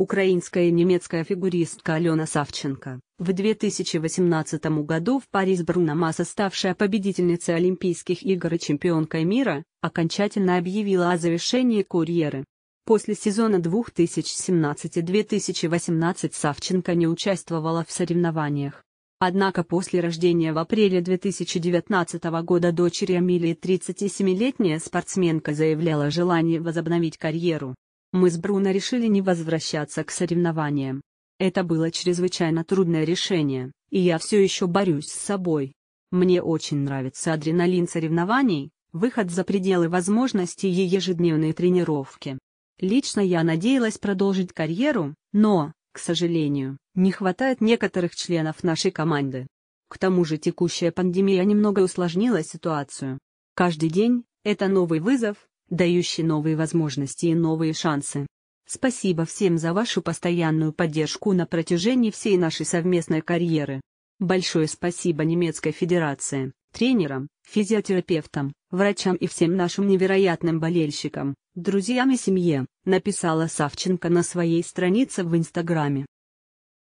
Украинская и немецкая фигуристка Алена Савченко, в 2018 году в Париж Бруно Масса, ставшая победительницей Олимпийских игр и чемпионкой мира, окончательно объявила о завершении карьеры. После сезона 2017-2018 Савченко не участвовала в соревнованиях. Однако после рождения в апреле 2019 года дочери Амилии 37-летняя спортсменка заявляла желание возобновить карьеру. Мы с Бруно решили не возвращаться к соревнованиям. Это было чрезвычайно трудное решение, и я все еще борюсь с собой. Мне очень нравится адреналин соревнований, выход за пределы возможностей и ежедневные тренировки. Лично я надеялась продолжить карьеру, но, к сожалению, не хватает некоторых членов нашей команды. К тому же текущая пандемия немного усложнила ситуацию. Каждый день – это новый вызов, дающий новые возможности и новые шансы. Спасибо всем за вашу постоянную поддержку на протяжении всей нашей совместной карьеры. Большое спасибо Немецкой Федерации, тренерам, физиотерапевтам, врачам и всем нашим невероятным болельщикам, друзьям и семье, написала Савченко на своей странице в Инстаграме.